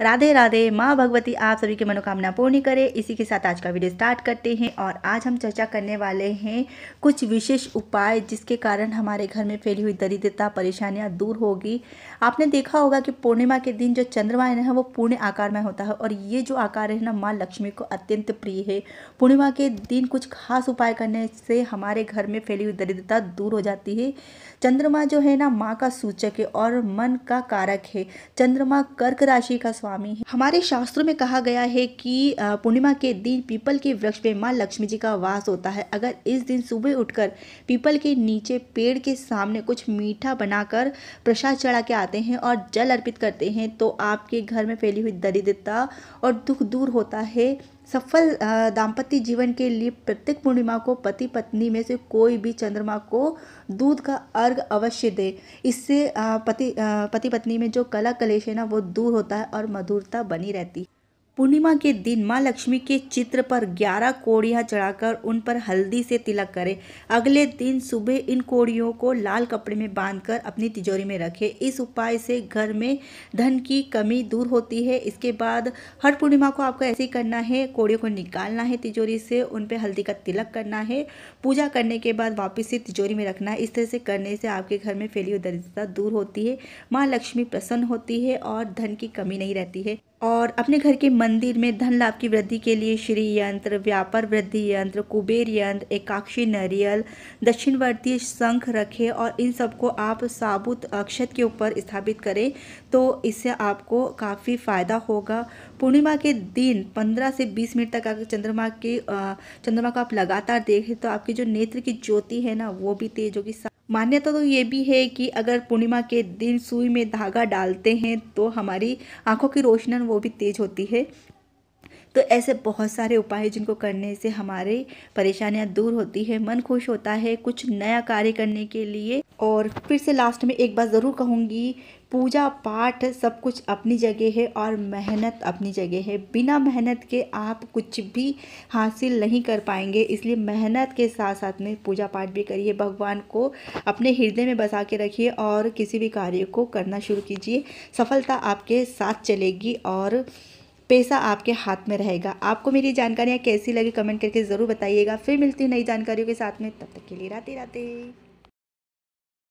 राधे राधे माँ भगवती आप सभी की मनोकामना पूर्ण करें इसी के साथ आज का वीडियो स्टार्ट करते हैं और आज हम चर्चा करने वाले हैं कुछ विशेष उपाय जिसके कारण हमारे घर में फैली हुई दरिद्रता परेशानियाँ दूर होगी आपने देखा होगा कि पूर्णिमा के दिन जो चंद्रमा है वो पूर्ण आकार में होता है और ये जो आकार है ना माँ लक्ष्मी को अत्यंत प्रिय है पूर्णिमा के दिन कुछ खास उपाय करने से हमारे घर में फैली हुई दरिद्रता दूर हो जाती है चंद्रमा जो है ना माँ का सूचक है और मन का कारक है चंद्रमा कर्क राशि का स्वामी है हमारे शास्त्रों में कहा गया है कि पूर्णिमा के दिन पीपल के वृक्ष पे माँ लक्ष्मी जी का वास होता है अगर इस दिन सुबह उठकर पीपल के नीचे पेड़ के सामने कुछ मीठा बनाकर प्रसाद चढ़ा के आते हैं और जल अर्पित करते हैं तो आपके घर में फैली हुई दरिद्रता और दुख दूर होता है सफल दाम्पत्य जीवन के लिए प्रत्येक पूर्णिमा को पति पत्नी में से कोई भी चंद्रमा को दूध का अर्घ अवश्य दे इससे पति पति पत्नी में जो कला कलेश है ना वो दूर होता है और मधुरता बनी रहती है पूर्णिमा के दिन माँ लक्ष्मी के चित्र पर 11 कोड़ियाँ चढ़ाकर उन पर हल्दी से तिलक करें अगले दिन सुबह इन कोड़ियों को लाल कपड़े में बांधकर अपनी तिजोरी में रखें इस उपाय से घर में धन की कमी दूर होती है इसके बाद हर पूर्णिमा को आपको ऐसे ही करना है कोड़ियों को निकालना है तिजोरी से उन पर हल्दी का तिलक करना है पूजा करने के बाद वापस से तिजोरी में रखना है इस तरह से करने से आपके घर में फैली हुई दरिद्रता दूर होती है माँ लक्ष्मी प्रसन्न होती है और धन की कमी नहीं रहती है और अपने घर के मंदिर में धन लाभ की वृद्धि के लिए श्री यंत्र व्यापार वृद्धि यंत्र कुबेर यंत्र एकाक्षी नरियल दक्षिणवर्ती शंख रखें और इन सबको आप साबुत अक्षत के ऊपर स्थापित करें तो इससे आपको काफ़ी फ़ायदा होगा पूर्णिमा के दिन 15 से 20 मिनट तक अगर चंद्रमा के चंद्रमा को आप लगातार देखें तो आपकी जो नेत्र की ज्योति है ना वो भी तेज होगी मान्यता तो ये भी है कि अगर पूर्णिमा के दिन सुई में धागा डालते हैं तो हमारी आंखों की रोशनी वो भी तेज़ होती है तो ऐसे बहुत सारे उपाय जिनको करने से हमारी परेशानियाँ दूर होती है मन खुश होता है कुछ नया कार्य करने के लिए और फिर से लास्ट में एक बात ज़रूर कहूँगी पूजा पाठ सब कुछ अपनी जगह है और मेहनत अपनी जगह है बिना मेहनत के आप कुछ भी हासिल नहीं कर पाएंगे इसलिए मेहनत के साथ साथ में पूजा पाठ भी करिए भगवान को अपने हृदय में बसा के रखिए और किसी भी कार्य को करना शुरू कीजिए सफलता आपके साथ चलेगी और पैसा आपके हाथ में रहेगा आपको मेरी जानकारियाँ कैसी लगी कमेंट करके ज़रूर बताइएगा फिर मिलती नई जानकारियों के साथ में तब तक के लिए राते राते